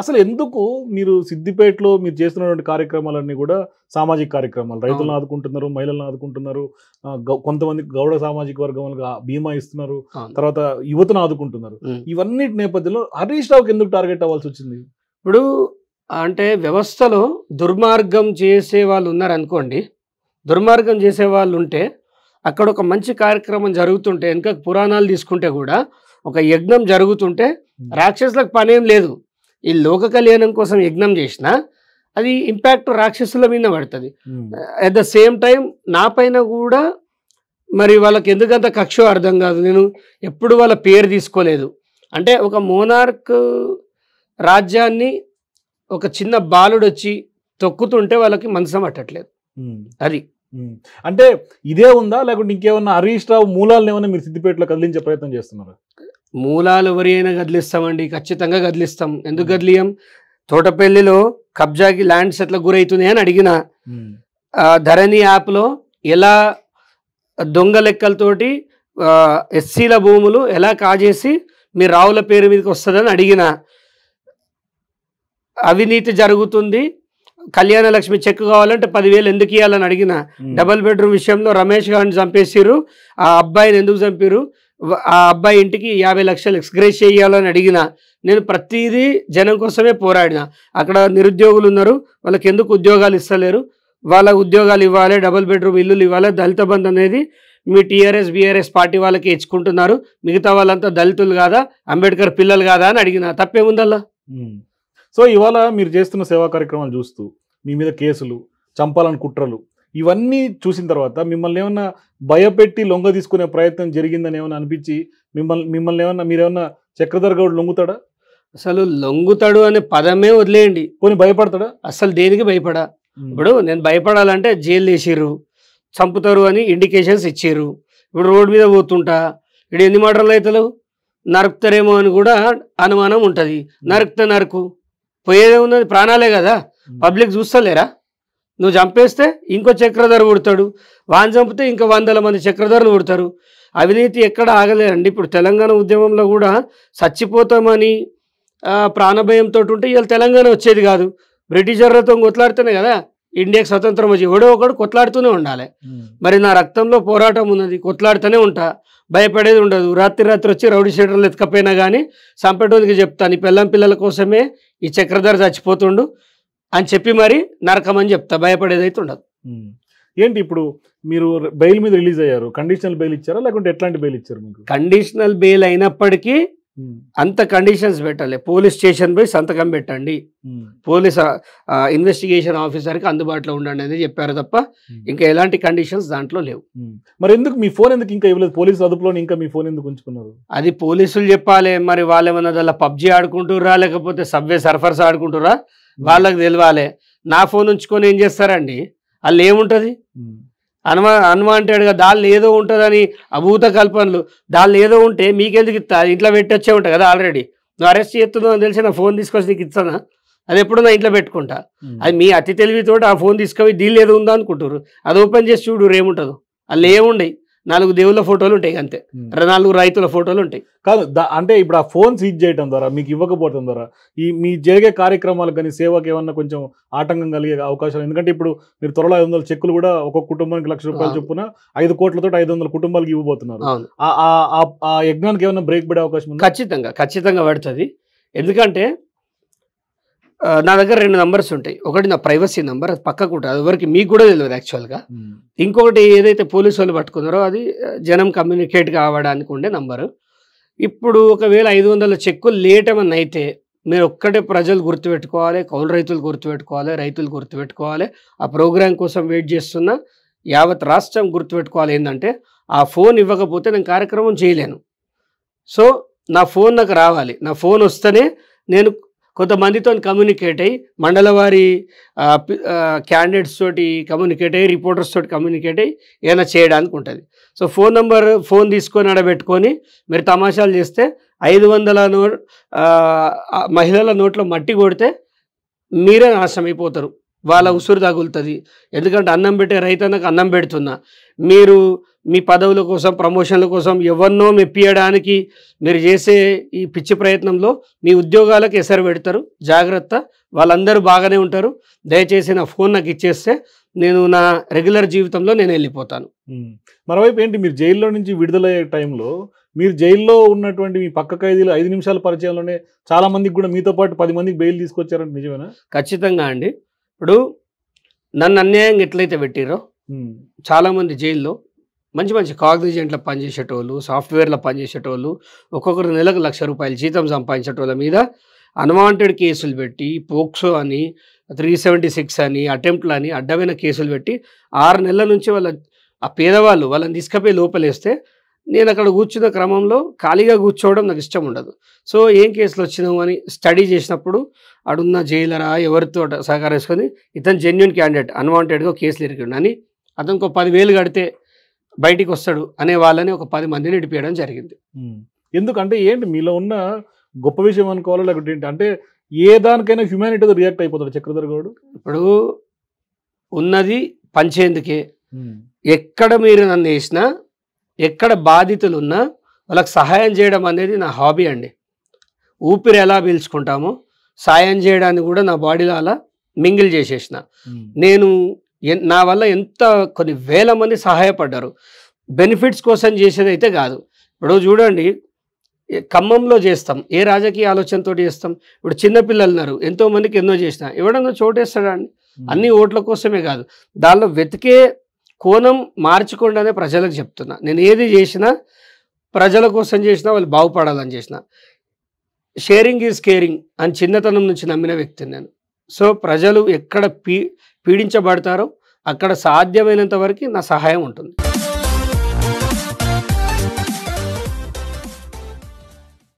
అసలు ఎందుకు మీరు సిద్దిపేటలో మీరు చేస్తున్నటువంటి కార్యక్రమాలన్నీ కూడా సామాజిక కార్యక్రమాలు రైతులను ఆదుకుంటున్నారు మహిళలను ఆదుకుంటున్నారు కొంతమంది గౌడ సామాజిక వర్గంగా బీమా ఇస్తున్నారు తర్వాత యువతను ఆదుకుంటున్నారు ఇవన్నీ నేపథ్యంలో హరీష్ రావుకి ఎందుకు టార్గెట్ అవ్వాల్సి వచ్చింది ఇప్పుడు అంటే వ్యవస్థలో దుర్మార్గం చేసే వాళ్ళు ఉన్నారనుకోండి దుర్మార్గం చేసే వాళ్ళు ఉంటే అక్కడ ఒక మంచి కార్యక్రమం జరుగుతుంటే ఇంకా పురాణాలు తీసుకుంటే కూడా ఒక యజ్ఞం జరుగుతుంటే రాక్షసులకు పనేం లేదు ఈ లోక కళ్యాణం కోసం యజ్ఞం చేసినా అది ఇంపాక్ట్ రాక్షసుల మీద పడుతుంది అట్ ద సేమ్ టైం నా పైన కూడా మరి వాళ్ళకి ఎందుకంత కక్ష అర్థం కాదు నేను ఎప్పుడు వాళ్ళ పేరు తీసుకోలేదు అంటే ఒక మోనార్క్ రాజ్యాన్ని ఒక చిన్న బాలుడు వచ్చి తొక్కుతుంటే వాళ్ళకి మనసం పట్టట్లేదు hmm. అది hmm. అంటే ఇదే ఉందా లేకుంటే ఇంకేమన్నా హరీష్ రావు మూలాలు ఏమైనా మీరు సిద్దిపేటలో కదిలించే ప్రయత్నం చేస్తున్నారు మూలాలు ఎవరైనా కదిలిస్తామండి ఖచ్చితంగా కదిలిస్తాం ఎందుకు కదిలియం తోటపల్లిలో కబ్జాకి ల్యాండ్ సెట్ల గురవుతుంది అని అడిగిన ధరణి యాప్లో ఎలా దొంగ లెక్కలతోటి ఎస్సీల భూములు ఎలా కాజేసి మీ రావుల పేరు మీదకి వస్తుందని అడిగిన అవినీతి జరుగుతుంది కళ్యాణ లక్ష్మి చెక్ కావాలంటే పదివేలు ఎందుకు ఇవ్వాలని అడిగిన డబల్ బెడ్రూమ్ విషయంలో రమేష్ గారిని చంపేసిరు ఆ అబ్బాయిని ఎందుకు చంపారు ఆ అబ్బాయి ఇంటికి యాభై లక్షలు ఎక్స్గ్రేస్ చేయాలని అడిగిన నేను ప్రతిదీ జనం కోసమే పోరాడిన అక్కడ నిరుద్యోగులు ఉన్నారు వాళ్ళకి ఎందుకు ఉద్యోగాలు ఇస్తలేరు వాళ్ళ ఉద్యోగాలు ఇవ్వాలి డబుల్ బెడ్రూమ్ ఇల్లులు ఇవ్వాలి దళిత బంధు అనేది మీ టీఆర్ఎస్ బీఆర్ఎస్ పార్టీ వాళ్ళకి ఇచ్చుకుంటున్నారు మిగతా వాళ్ళంతా దళితులు కాదా అంబేద్కర్ పిల్లలు కాదా అని అడిగిన తప్పేముందల్లా సో ఇవాళ మీరు చేస్తున్న సేవా కార్యక్రమాలు చూస్తూ మీ మీద కేసులు చంపాలని కుట్రలు ఇవన్నీ చూసిన తర్వాత మిమ్మల్ని ఏమన్నా భయపెట్టి లొంగ తీసుకునే ప్రయత్నం జరిగిందని ఏమైనా అనిపించి మిమ్మల్ని మిమ్మల్ని ఏమన్నా మీరేమన్నా చక్రధర్ గౌడ్ లొంగుతాడా అసలు లొంగుతాడు అనే పదమే వదిలేయండి కొన్ని భయపడతాడా అసలు దేనికి భయపడా ఇప్పుడు నేను భయపడాలంటే జైలు వేసారు చంపుతారు అని ఇండికేషన్స్ ఇచ్చారు ఇప్పుడు రోడ్డు మీద పోతుంటా ఇప్పుడు ఎన్ని మాటలు అవుతలేవు నరుకుతారేమో అని కూడా అనుమానం ఉంటుంది నరుకుతా నరుకు పోయేదే ఉన్నది ప్రాణాలే కదా పబ్లిక్ చూస్తలేరా నువ్వు చంపేస్తే ఇంకో చక్రధర పుడతాడు వాన్ చంపితే ఇంకా వందల మంది చక్రధరలు పుడతారు అవినీతి ఎక్కడ ఆగలేదండి ఇప్పుడు తెలంగాణ ఉద్యమంలో కూడా చచ్చిపోతామని ప్రాణభయంతో ఉంటే ఇవాళ తెలంగాణ వచ్చేది కాదు బ్రిటిషర్లతో కొట్లాడితేనే కదా ఇండియాకి స్వతంత్రం వచ్చి ఎవడో ఒకడు కొట్లాడుతూనే ఉండాలి మరి నా రక్తంలో పోరాటం ఉన్నది కొట్లాడుతూనే ఉంటా భయపడేది ఉండదు రాత్రి రాత్రి వచ్చి రౌడీ షీటర్లు ఎత్తుకపోయినా కానీ సంపేటోనికి చెప్తాను ఈ పిల్లం పిల్లల కోసమే ఈ చక్రధర చచ్చిపోతుండు అని చెప్పి మరి నరకం అని చెప్తా భయపడేదైతే ఉండదు ఏంటి ఇప్పుడు మీరు బెయిల్ మీద రిలీజ్ అయ్యారు కండిషనల్ బెయిల్ ఇచ్చారా లేకుంటే ఎట్లాంటి బెయిల్ ఇచ్చారు మీకు కండిషనల్ బెయిల్ అయినప్పటికీ అంత కండిషన్స్ పెట్టాలి పోలీస్ స్టేషన్ పోయి సంతకం పెట్టండి పోలీస్ ఇన్వెస్టిగేషన్ ఆఫీసర్కి అందుబాటులో ఉండండి అనేది చెప్పారు తప్ప ఇంకా ఎలాంటి కండిషన్స్ దాంట్లో లేవు మరి ఎందుకు మీ ఫోన్ ఎందుకు ఇంకా ఇవ్వలేదు పోలీసు అదుపులో ఇంకా మీ ఫోన్ ఎందుకు ఉంచుకున్నారు అది పోలీసులు చెప్పాలి మరి వాళ్ళు ఏమన్నా దాని పబ్జీ ఆడుకుంటురా లేకపోతే సబ్వే సర్ఫర్స్ ఆడుకుంటురా వాళ్ళకి తెలియాలి నా ఫోన్ ఉంచుకొని ఏం చేస్తారండి వాళ్ళు ఏముంటుంది హనుమ హనుమ అంటాడుగా ఏదో ఉంటుందని అభూత కల్పనలు దానిలో ఏదో ఉంటే మీకెందుకు ఇస్తా ఇంట్లో పెట్టొచ్చే ఉంటాయి కదా ఆల్రెడీ నువ్వు అరెస్ట్ చేస్తుందో అని తెలిసి నా ఫోన్ తీసుకొచ్చి నీకు ఇస్తానా అది ఎప్పుడు నా ఇంట్లో పెట్టుకుంటా అది మీ అతి తెలివితో ఆ ఫోన్ తీసుకొని దీని ఏదో ఉందా అనుకుంటారు అది ఓపెన్ చేసి చూడు ఏముంటుందో వాళ్ళు ఏముండయి నాలుగు దేవుళ్ళ ఫోటోలు ఉంటాయి అంతే నాలుగు రైతుల ఫోటోలు ఉంటాయి కాదు అంటే ఇప్పుడు ఆ ఫోన్ సీజ్ చేయడం ద్వారా మీకు ఇవ్వకపోవటం ద్వారా ఈ మీ జరిగే కార్యక్రమాలు కానీ సేవకు ఏమన్నా కొంచెం ఆటంకం కలిగే అవకాశాలు ఎందుకంటే ఇప్పుడు మీరు త్వరలో ఐదు చెక్కులు కూడా ఒక్కొక్క కుటుంబానికి లక్ష రూపాయలు చొప్పున ఐదు కోట్లతో ఐదు వందల కుటుంబాలకు ఇవ్వబోతున్నారు ఆ యజ్ఞానికి ఏమైనా బ్రేక్ పడే అవకాశం ఖచ్చితంగా ఖచ్చితంగా పడుతుంది ఎందుకంటే నా దగ్గర రెండు నంబర్స్ ఉంటాయి ఒకటి నా ప్రైవసీ నంబర్ అది పక్కకు ఉంటుంది అది ఎవరికి మీకు కూడా తెలియదు యాక్చువల్గా ఇంకొకటి ఏదైతే పోలీసు వాళ్ళు పట్టుకున్నారో అది జనం కమ్యూనికేట్ కావడానికి ఉండే నంబరు ఇప్పుడు ఒకవేళ ఐదు వందల చెక్కులు లేట్ ఏమన్నా అయితే మీరు ఒక్కటే ప్రజలు గుర్తుపెట్టుకోవాలి కౌలు రైతులు గుర్తుపెట్టుకోవాలి రైతులు గుర్తుపెట్టుకోవాలి ఆ ప్రోగ్రాం కోసం వెయిట్ చేస్తున్న యావత్ రాష్ట్రం గుర్తుపెట్టుకోవాలి ఏంటంటే ఆ ఫోన్ ఇవ్వకపోతే నేను కార్యక్రమం చేయలేను సో నా ఫోన్ నాకు రావాలి నా ఫోన్ వస్తేనే నేను కొంతమందితో కమ్యూనికేట్ అయ్యి మండలవారి క్యాండిడేట్స్ తోటి కమ్యూనికేట్ అయ్యి రిపోర్టర్స్ తోటి కమ్యూనికేట్ అయ్యి ఏదైనా చేయడానికి ఉంటుంది సో ఫోన్ నెంబర్ ఫోన్ తీసుకొని అడబెట్టుకొని మీరు తమాషాలు చేస్తే ఐదు వందల మహిళల నోట్లో మట్టి కొడితే మీరే నాశనం అయిపోతారు వాళ్ళ ఉసురు తగులుతుంది ఎందుకంటే అన్నం పెట్టే రైతన్నకు అన్నం పెడుతున్నా మీరు మీ పదవుల కోసం ప్రమోషన్ల కోసం ఎవరినో మెప్పియడానికి మీరు చేసే ఈ పిచ్చి ప్రయత్నంలో మీ ఉద్యోగాలకు ఎసరు పెడతారు జాగ్రత్త వాళ్ళందరూ బాగానే ఉంటారు దయచేసి నా ఫోన్ నాకు ఇచ్చేస్తే నేను నా రెగ్యులర్ జీవితంలో నేను వెళ్ళిపోతాను మరోవైపు ఏంటి మీరు జైల్లో నుంచి విడుదలయ్యే టైంలో మీరు జైల్లో ఉన్నటువంటి మీ పక్క ఖైదీలు ఐదు నిమిషాల పరిచయంలోనే చాలా మందికి కూడా మీతో పాటు పది మందికి బెయిల్ తీసుకొచ్చారని నిజమేనా ఖచ్చితంగా అండి ఇప్పుడు నన్ను అన్యాయంగా ఎట్లయితే పెట్టిరో చాలామంది జైల్లో మంచి మంచి కాగ్నిజెంట్ల పనిచేసేటోళ్ళు సాఫ్ట్వేర్లో పనిచేసేటోళ్ళు ఒక్కొక్కరు నెలకు లక్ష రూపాయలు జీతం సంపాదించేటోళ్ళ మీద అన్వాంటెడ్ కేసులు పెట్టి పోక్సో అని త్రీ సెవెంటీ సిక్స్ అని అటెంప్ట్లు అని అడ్డమైన కేసులు పెట్టి ఆరు నెలల నుంచి వాళ్ళ ఆ పేదవాళ్ళు వాళ్ళని తీసుకపోయి లోపలేస్తే నేను అక్కడ కూర్చున్న క్రమంలో ఖాళీగా కూర్చోవడం నాకు ఇష్టం ఉండదు సో ఏం కేసులు వచ్చినావు అని స్టడీ చేసినప్పుడు అడున్న జైలరా ఎవరితో సహకరించుకొని ఇతను జెన్యున్ క్యాండిడేట్ అన్వాంటెడ్గా కేసులు ఇరికిండు అని అతనికి ఒక పదివేలు కడితే బయటికి వస్తాడు అనే వాళ్ళని ఒక పది మందిని ఇడిపేయడం జరిగింది ఎందుకంటే ఏంటి మీలో ఉన్న గొప్ప విషయం అనుకోవాలి లేకపోతే ఏంటి అంటే ఏ దానికైనా హ్యూమానిటీ రియాక్ట్ అయిపోతాడు చక్రధర్ గౌడ్ ఇప్పుడు ఉన్నది పంచేందుకే ఎక్కడ మీరు నన్ను వేసినా ఎక్కడ బాధితులు ఉన్నా వాళ్ళకి సహాయం చేయడం అనేది నా హాబీ అండి ఊపిరి ఎలా పీల్చుకుంటామో సాయం చేయడానికి కూడా నా బాడీలో అలా మింగిల్ చేసేసిన నేను నా వల్ల ఎంత కొన్ని వేల మంది సహాయపడ్డారు బెనిఫిట్స్ కోసం చేసేది అయితే కాదు ఇప్పుడు చూడండి ఖమ్మంలో చేస్తాం ఏ రాజకీయ ఆలోచనతో చేస్తాం ఇప్పుడు చిన్నపిల్లలు ఉన్నారు ఎంతోమందికి ఎన్నో చేసిన ఎవడన్నా చోటేస్తాడా అండి అన్ని ఓట్ల కోసమే కాదు దానిలో వెతికే కోణం మార్చకుండా అనే ప్రజలకు చెప్తున్నా నేను ఏది చేసినా ప్రజల కోసం చేసినా వాళ్ళు బాగుపడాలని చేసిన షేరింగ్ ఈజ్ కేరింగ్ అని చిన్నతనం నుంచి నమ్మిన వ్యక్తిని నేను సో ప్రజలు ఎక్కడ పీ పీడించబడతారో అక్కడ సాధ్యమైనంత వరకు నా సహాయం ఉంటుంది